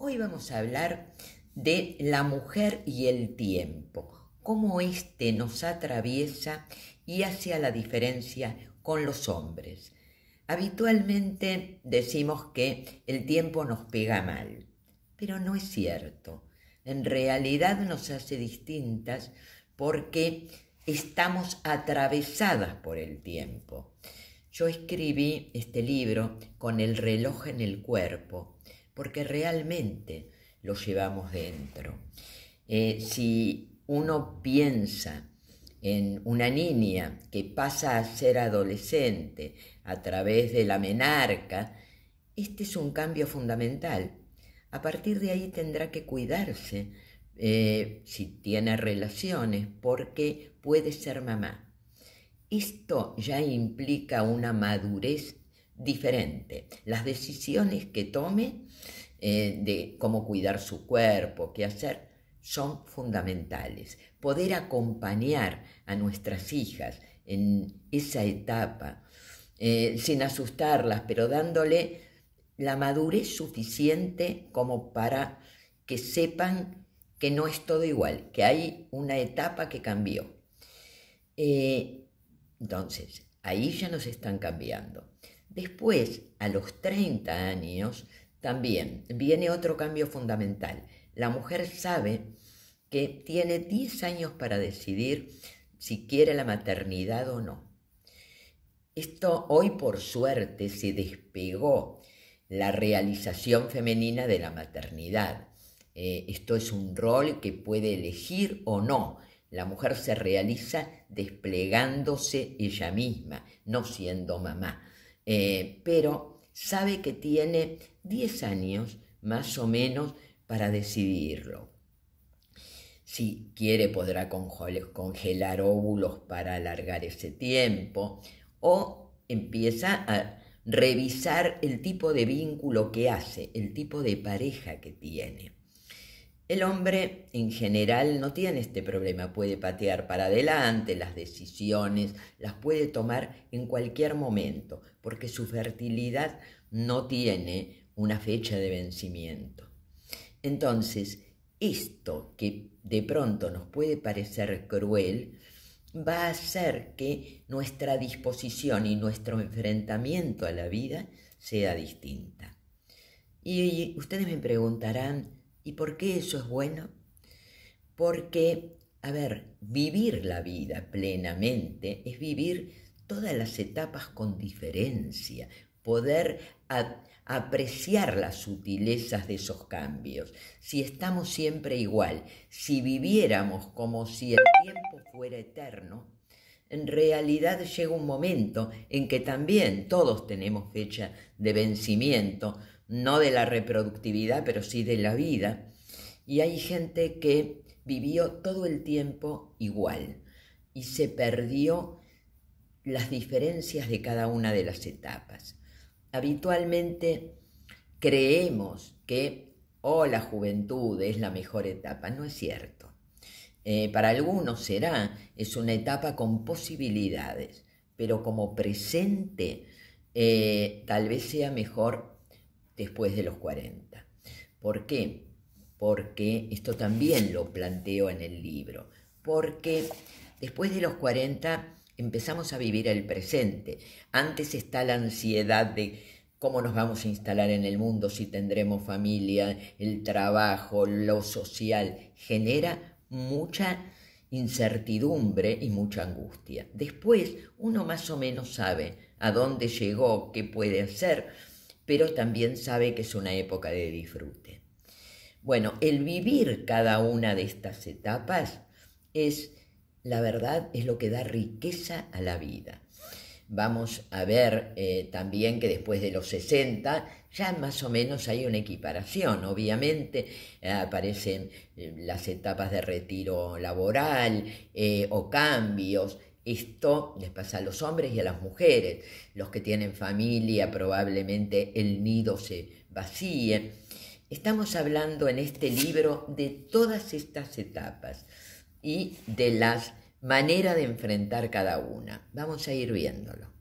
Hoy vamos a hablar de la mujer y el tiempo, cómo éste nos atraviesa y hace la diferencia con los hombres. Habitualmente decimos que el tiempo nos pega mal, pero no es cierto. En realidad nos hace distintas porque estamos atravesadas por el tiempo. Yo escribí este libro con el reloj en el cuerpo porque realmente lo llevamos dentro. Eh, si uno piensa en una niña que pasa a ser adolescente a través de la menarca, este es un cambio fundamental. A partir de ahí tendrá que cuidarse eh, si tiene relaciones porque puede ser mamá. Esto ya implica una madurez diferente. Las decisiones que tome eh, de cómo cuidar su cuerpo, qué hacer, son fundamentales. Poder acompañar a nuestras hijas en esa etapa, eh, sin asustarlas, pero dándole la madurez suficiente como para que sepan que no es todo igual, que hay una etapa que cambió. Eh, entonces, ahí ya nos están cambiando. Después, a los 30 años, también viene otro cambio fundamental. La mujer sabe que tiene 10 años para decidir si quiere la maternidad o no. Esto hoy por suerte se despegó la realización femenina de la maternidad. Eh, esto es un rol que puede elegir o no. La mujer se realiza desplegándose ella misma, no siendo mamá. Eh, pero sabe que tiene 10 años más o menos para decidirlo. Si quiere podrá congelar óvulos para alargar ese tiempo o empieza a revisar el tipo de vínculo que hace, el tipo de pareja que tiene. El hombre en general no tiene este problema, puede patear para adelante las decisiones, las puede tomar en cualquier momento, porque su fertilidad no tiene una fecha de vencimiento. Entonces, esto que de pronto nos puede parecer cruel, va a hacer que nuestra disposición y nuestro enfrentamiento a la vida sea distinta. Y ustedes me preguntarán, ¿Y por qué eso es bueno? Porque, a ver, vivir la vida plenamente es vivir todas las etapas con diferencia, poder apreciar las sutilezas de esos cambios. Si estamos siempre igual, si viviéramos como si el tiempo fuera eterno, en realidad llega un momento en que también todos tenemos fecha de vencimiento, no de la reproductividad, pero sí de la vida. Y hay gente que vivió todo el tiempo igual y se perdió las diferencias de cada una de las etapas. Habitualmente creemos que, oh, la juventud es la mejor etapa. No es cierto. Eh, para algunos será, es una etapa con posibilidades, pero como presente eh, tal vez sea mejor después de los 40. ¿Por qué? Porque esto también lo planteo en el libro. Porque después de los 40 empezamos a vivir el presente. Antes está la ansiedad de cómo nos vamos a instalar en el mundo, si tendremos familia, el trabajo, lo social. Genera mucha incertidumbre y mucha angustia. Después uno más o menos sabe a dónde llegó, qué puede hacer pero también sabe que es una época de disfrute. Bueno, el vivir cada una de estas etapas es, la verdad, es lo que da riqueza a la vida. Vamos a ver eh, también que después de los 60 ya más o menos hay una equiparación. Obviamente eh, aparecen eh, las etapas de retiro laboral o cambios esto les pasa a los hombres y a las mujeres. Los que tienen familia, probablemente el nido se vacíe. Estamos hablando en este libro de todas estas etapas y de las maneras de enfrentar cada una. Vamos a ir viéndolo.